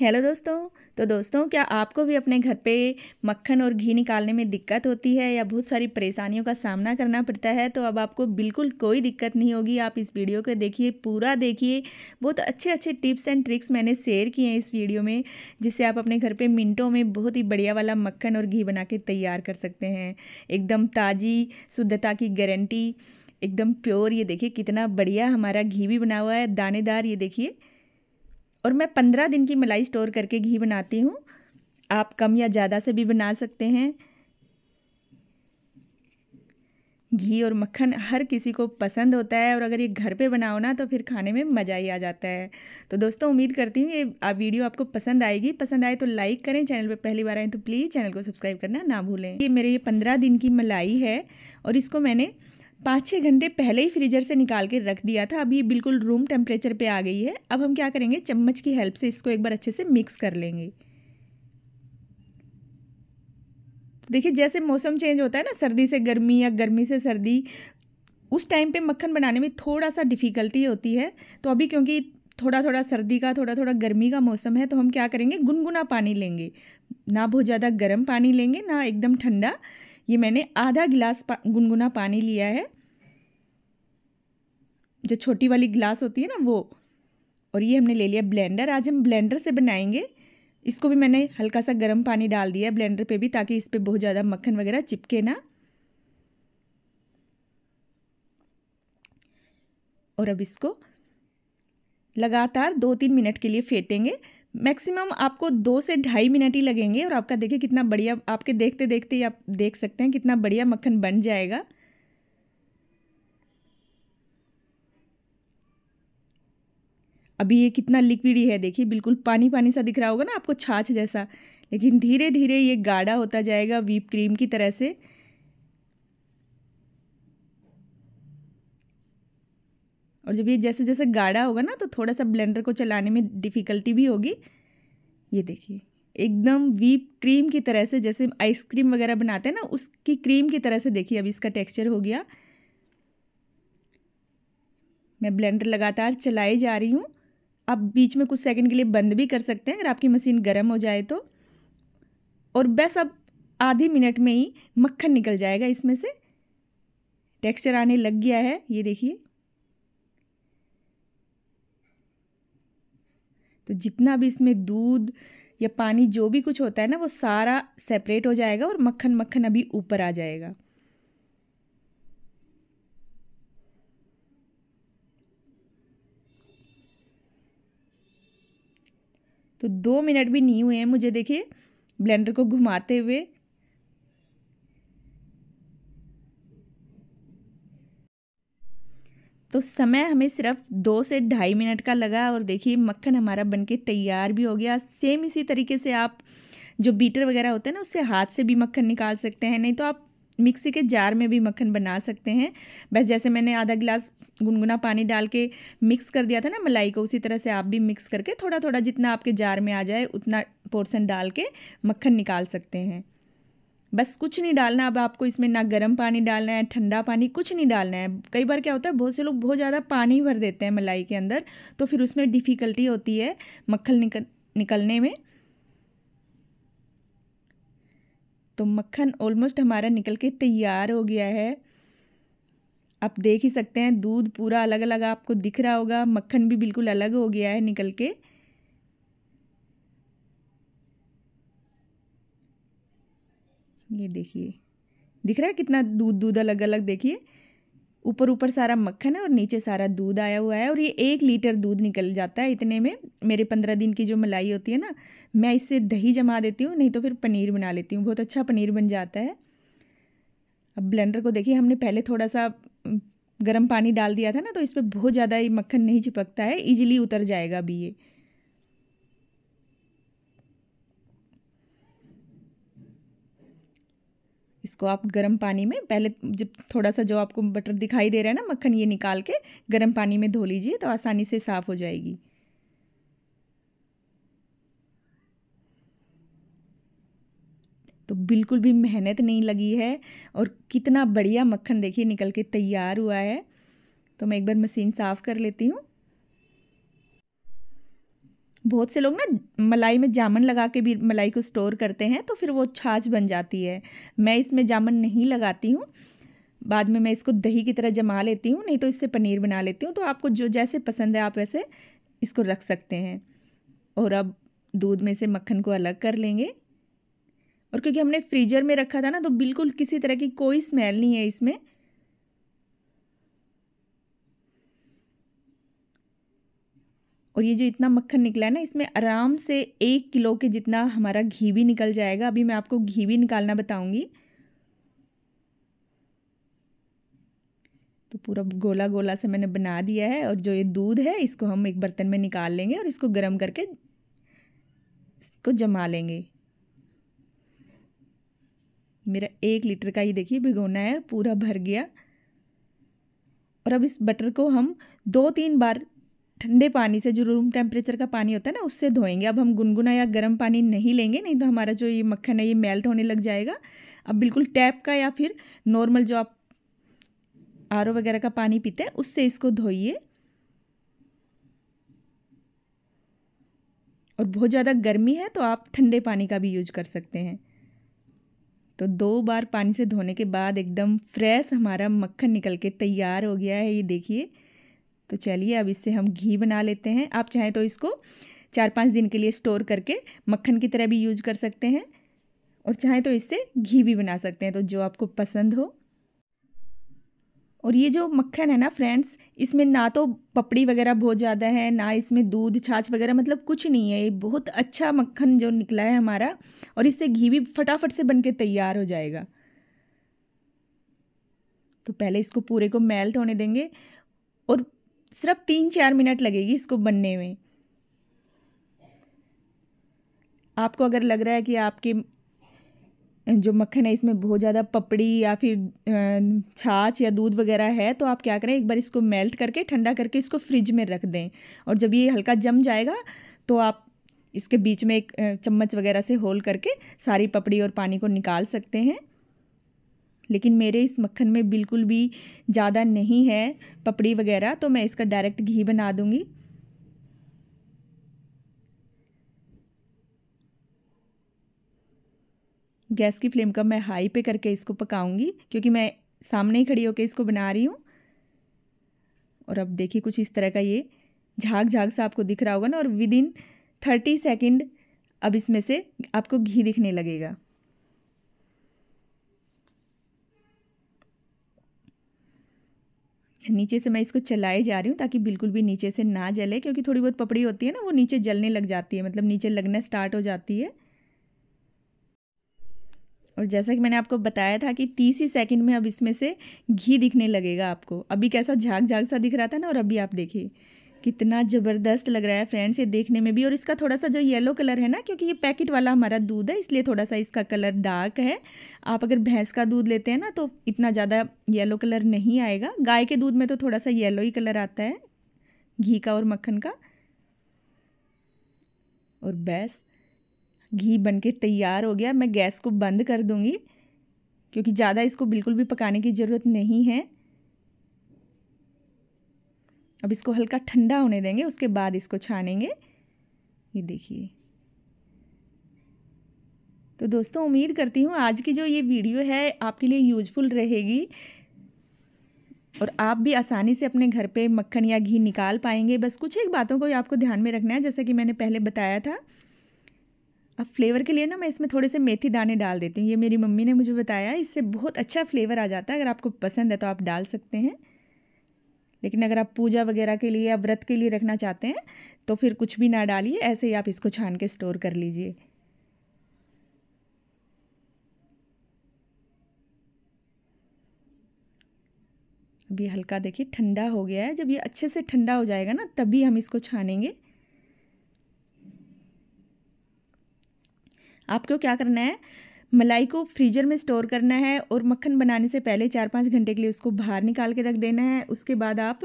hello दोस्तों तो दोस्तों क्या आपको भी अपने घर पे मक्खन और घी निकालने में दिक्कत होती है या बहुत सारी परेशानियों का सामना करना पड़ता है तो अब आपको बिल्कुल कोई दिक्कत नहीं होगी आप इस वीडियो को देखिए पूरा देखिए बहुत अच्छे अच्छे टिप्स एंड ट्रिक्स मैंने शेयर किए हैं इस वीडियो में जिससे आप अपने घर पर मिनटों में बहुत ही बढ़िया वाला मक्खन और घी बना के तैयार कर सकते हैं एकदम ताज़ी शुद्धता की गारंटी एकदम प्योर ये देखिए कितना बढ़िया हमारा घी भी बना हुआ है दानेदार ये देखिए और मैं पंद्रह दिन की मलाई स्टोर करके घी बनाती हूँ आप कम या ज़्यादा से भी बना सकते हैं घी और मक्खन हर किसी को पसंद होता है और अगर ये घर पे बनाओ ना तो फिर खाने में मज़ा ही आ जाता है तो दोस्तों उम्मीद करती हूँ ये आप वीडियो आपको पसंद आएगी पसंद आए तो लाइक करें चैनल पे पहली बार आए तो प्लीज़ चैनल को सब्सक्राइब करना ना भूलें ये मेरे ये पंद्रह दिन की मलाई है और इसको मैंने पाँच छः घंटे पहले ही फ्रीजर से निकाल के रख दिया था अब ये बिल्कुल रूम टेम्परेचर पे आ गई है अब हम क्या करेंगे चम्मच की हेल्प से इसको एक बार अच्छे से मिक्स कर लेंगे तो देखिए जैसे मौसम चेंज होता है ना सर्दी से गर्मी या गर्मी से सर्दी उस टाइम पे मक्खन बनाने में थोड़ा सा डिफ़िकल्टी होती है तो अभी क्योंकि थोड़ा थोड़ा सर्दी का थोड़ा थोड़ा गर्मी का मौसम है तो हम क्या करेंगे गुनगुना पानी लेंगे ना बहुत ज़्यादा गर्म पानी लेंगे ना एकदम ठंडा ये मैंने आधा गिलास पा, गुनगुना पानी लिया है जो छोटी वाली गिलास होती है ना वो और ये हमने ले लिया ब्लेंडर आज हम ब्लेंडर से बनाएंगे इसको भी मैंने हल्का सा गर्म पानी डाल दिया है ब्लेंडर पे भी ताकि इस पर बहुत ज़्यादा मक्खन वगैरह चिपके ना और अब इसको लगातार दो तीन मिनट के लिए फेंटेंगे मैक्सिमम आपको दो से ढाई मिनट ही लगेंगे और आपका देखिए कितना बढ़िया आपके देखते देखते ही आप देख सकते हैं कितना बढ़िया मक्खन बन जाएगा अभी ये कितना लिक्विड ही है देखिए बिल्कुल पानी पानी सा दिख रहा होगा ना आपको छाछ जैसा लेकिन धीरे धीरे ये गाढ़ा होता जाएगा वीप क्रीम की तरह से और जब ये जैसे जैसे गाढ़ा होगा ना तो थोड़ा सा ब्लेंडर को चलाने में डिफ़िकल्टी भी होगी ये देखिए एकदम वीप क्रीम की तरह से जैसे आइसक्रीम वगैरह बनाते हैं ना उसकी क्रीम की तरह से देखिए अब इसका टेक्सचर हो गया मैं ब्लेंडर लगातार चलाई जा रही हूँ आप बीच में कुछ सेकंड के लिए बंद भी कर सकते हैं अगर आपकी मशीन गर्म हो जाए तो और बस अब आधे मिनट में ही मक्खन निकल जाएगा इसमें से टेक्सचर आने लग गया है ये देखिए तो जितना भी इसमें दूध या पानी जो भी कुछ होता है ना वो सारा सेपरेट हो जाएगा और मक्खन मक्खन अभी ऊपर आ जाएगा तो दो मिनट भी नहीं हुए हैं मुझे देखिए ब्लेंडर को घुमाते हुए तो समय हमें सिर्फ दो से ढाई मिनट का लगा और देखिए मक्खन हमारा बनके तैयार भी हो गया सेम इसी तरीके से आप जो बीटर वगैरह होता है ना उससे हाथ से भी मक्खन निकाल सकते हैं नहीं तो आप मिक्सी के जार में भी मक्खन बना सकते हैं बस जैसे मैंने आधा गिलास गुनगुना पानी डाल के मिक्स कर दिया था ना मलाई को उसी तरह से आप भी मिक्स करके थोड़ा थोड़ा जितना आपके जार में आ जाए उतना पोर्शन डाल के मक्खन निकाल सकते हैं बस कुछ नहीं डालना अब आपको इसमें ना गर्म पानी डालना है ठंडा पानी कुछ नहीं डालना है कई बार क्या होता है बहुत से लोग बहुत ज़्यादा पानी भर देते हैं मलाई के अंदर तो फिर उसमें डिफ़िकल्टी होती है मक्खन निकल निकलने में तो मक्खन ऑलमोस्ट हमारा निकल के तैयार हो गया है आप देख ही सकते हैं दूध पूरा अलग अलग आपको दिख रहा होगा मक्खन भी बिल्कुल अलग हो गया है निकल के ये देखिए दिख रहा है कितना दूध दूध अलग अलग देखिए ऊपर ऊपर सारा मक्खन है और नीचे सारा दूध आया हुआ है और ये एक लीटर दूध निकल जाता है इतने में मेरे पंद्रह दिन की जो मलाई होती है ना मैं इससे दही जमा देती हूँ नहीं तो फिर पनीर बना लेती हूँ बहुत अच्छा पनीर बन जाता है अब ब्लेंडर को देखिए हमने पहले थोड़ा सा गर्म पानी डाल दिया था ना तो इस पर बहुत ज़्यादा ये मक्खन नहीं चिपकता है ईजिली उतर जाएगा अभी ये इसको आप गर्म पानी में पहले जब थोड़ा सा जो आपको बटर दिखाई दे रहा है ना मक्खन ये निकाल के गर्म पानी में धो लीजिए तो आसानी से साफ़ हो जाएगी तो बिल्कुल भी मेहनत नहीं लगी है और कितना बढ़िया मक्खन देखिए निकल के तैयार हुआ है तो मैं एक बार मशीन साफ़ कर लेती हूँ बहुत से लोग ना मलाई में जामन लगा के भी मलाई को स्टोर करते हैं तो फिर वो छाछ बन जाती है मैं इसमें जामन नहीं लगाती हूँ बाद में मैं इसको दही की तरह जमा लेती हूँ नहीं तो इससे पनीर बना लेती हूँ तो आपको जो जैसे पसंद है आप वैसे इसको रख सकते हैं और अब दूध में से मक्खन को अलग कर लेंगे और क्योंकि हमने फ्रीजर में रखा था ना तो बिल्कुल किसी तरह की कोई स्मेल नहीं है इसमें और ये जो इतना मक्खन निकला है ना इसमें आराम से एक किलो के जितना हमारा घी भी निकल जाएगा अभी मैं आपको घी भी निकालना बताऊंगी तो पूरा गोला गोला से मैंने बना दिया है और जो ये दूध है इसको हम एक बर्तन में निकाल लेंगे और इसको गर्म करके इसको जमा लेंगे मेरा एक लीटर का ही देखिए भिगोना है पूरा भर गया और अब इस बटर को हम दो तीन बार ठंडे पानी से जो रूम टेम्परेचर का पानी होता है ना उससे धोएंगे अब हम गुनगुना या गर्म पानी नहीं लेंगे नहीं तो हमारा जो ये मक्खन है ये मेल्ट होने लग जाएगा अब बिल्कुल टैप का या फिर नॉर्मल जो आप आर वगैरह का पानी पीते हैं उससे इसको धोइए और बहुत ज़्यादा गर्मी है तो आप ठंडे पानी का भी यूज कर सकते हैं तो दो बार पानी से धोने के बाद एकदम फ्रेश हमारा मक्खन निकल के तैयार हो गया है ये देखिए तो चलिए अब इससे हम घी बना लेते हैं आप चाहें तो इसको चार पाँच दिन के लिए स्टोर करके मक्खन की तरह भी यूज कर सकते हैं और चाहें तो इससे घी भी बना सकते हैं तो जो आपको पसंद हो और ये जो मक्खन है ना फ्रेंड्स इसमें ना तो पपड़ी वगैरह बहुत ज़्यादा है ना इसमें दूध छाछ वगैरह मतलब कुछ नहीं है ये बहुत अच्छा मक्खन जो निकला है हमारा और इससे घी भी फटाफट से बन के तैयार हो जाएगा तो पहले इसको पूरे को मेल्ट होने देंगे सिर्फ तीन चार मिनट लगेगी इसको बनने में आपको अगर लग रहा है कि आपके जो मक्खन है इसमें बहुत ज़्यादा पपड़ी या फिर छाछ या दूध वगैरह है तो आप क्या करें एक बार इसको मेल्ट करके ठंडा करके इसको फ्रिज में रख दें और जब ये हल्का जम जाएगा तो आप इसके बीच में एक चम्मच वगैरह से होल करके सारी पपड़ी और पानी को निकाल सकते हैं लेकिन मेरे इस मक्खन में बिल्कुल भी ज़्यादा नहीं है पपड़ी वगैरह तो मैं इसका डायरेक्ट घी बना दूँगी गैस की फ्लेम का मैं हाई पे करके इसको पकाऊंगी क्योंकि मैं सामने ही खड़ी होकर इसको बना रही हूँ और अब देखिए कुछ इस तरह का ये झाग झाग सा आपको दिख रहा होगा ना और विद इन थर्टी सेकेंड अब इसमें से आपको घी दिखने लगेगा नीचे से मैं इसको चलाए जा रही हूँ ताकि बिल्कुल भी नीचे से ना जले क्योंकि थोड़ी बहुत पपड़ी होती है ना वो नीचे जलने लग जाती है मतलब नीचे लगना स्टार्ट हो जाती है और जैसा कि मैंने आपको बताया था कि तीस ही सेकेंड में अब इसमें से घी दिखने लगेगा आपको अभी कैसा झाग झाग सा दिख रहा था ना और अभी आप देखिए कितना ज़बरदस्त लग रहा है फ्रेंड्स ये देखने में भी और इसका थोड़ा सा जो येलो कलर है ना क्योंकि ये पैकेट वाला हमारा दूध है इसलिए थोड़ा सा इसका कलर डार्क है आप अगर भैंस का दूध लेते हैं ना तो इतना ज़्यादा येलो कलर नहीं आएगा गाय के दूध में तो थोड़ा सा येलो ही कलर आता है घी का और मक्खन का और बस घी बन के तैयार हो गया मैं गैस को बंद कर दूँगी क्योंकि ज़्यादा इसको बिल्कुल भी पकाने की ज़रूरत नहीं है अब इसको हल्का ठंडा होने देंगे उसके बाद इसको छानेंगे ये देखिए तो दोस्तों उम्मीद करती हूँ आज की जो ये वीडियो है आपके लिए यूजफुल रहेगी और आप भी आसानी से अपने घर पे मक्खन या घी निकाल पाएंगे बस कुछ एक बातों को आपको ध्यान में रखना है जैसा कि मैंने पहले बताया था अब फ्लेवर के लिए ना मैं इसमें थोड़े से मेथी दाने डाल देती हूँ ये मेरी मम्मी ने मुझे बताया इससे बहुत अच्छा फ्लेवर आ जाता है अगर आपको पसंद है तो आप डाल सकते हैं लेकिन अगर आप पूजा वगैरह के लिए या व्रत के लिए रखना चाहते हैं तो फिर कुछ भी ना डालिए ऐसे ही आप इसको छान के स्टोर कर लीजिए अभी हल्का देखिए ठंडा हो गया है जब ये अच्छे से ठंडा हो जाएगा ना तभी हम इसको छानेंगे आपको क्या करना है मलाई को फ्रीजर में स्टोर करना है और मक्खन बनाने से पहले चार पाँच घंटे के लिए उसको बाहर निकाल के रख देना है उसके बाद आप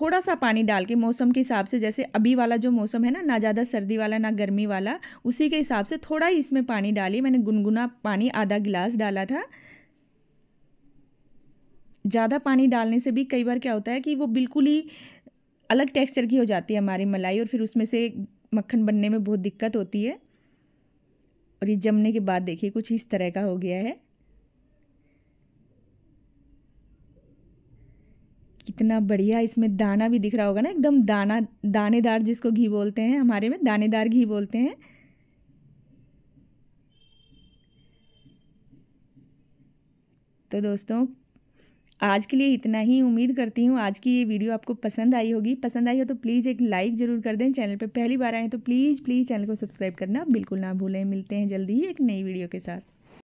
थोड़ा सा पानी डाल के मौसम के हिसाब से जैसे अभी वाला जो मौसम है ना ना ज़्यादा सर्दी वाला ना गर्मी वाला उसी के हिसाब से थोड़ा ही इसमें पानी डालिए मैंने गुनगुना पानी आधा गिलास डाला था ज़्यादा पानी डालने से भी कई बार क्या होता है कि वो बिल्कुल ही अलग टेक्सचर की हो जाती है हमारी मलाई और फिर उसमें से मक्खन बनने में बहुत दिक्कत होती है और ये जमने के बाद देखिए कुछ इस तरह का हो गया है कितना बढ़िया इसमें दाना भी दिख रहा होगा ना एकदम दाना दानेदार जिसको घी बोलते हैं हमारे में दानेदार घी बोलते हैं तो दोस्तों आज के लिए इतना ही उम्मीद करती हूँ आज की ये वीडियो आपको पसंद आई होगी पसंद आई हो तो प्लीज़ एक लाइक ज़रूर कर दें चैनल पर पहली बार आए तो प्लीज़ प्लीज़ चैनल को सब्सक्राइब करना बिल्कुल ना भूलें मिलते हैं जल्दी ही एक नई वीडियो के साथ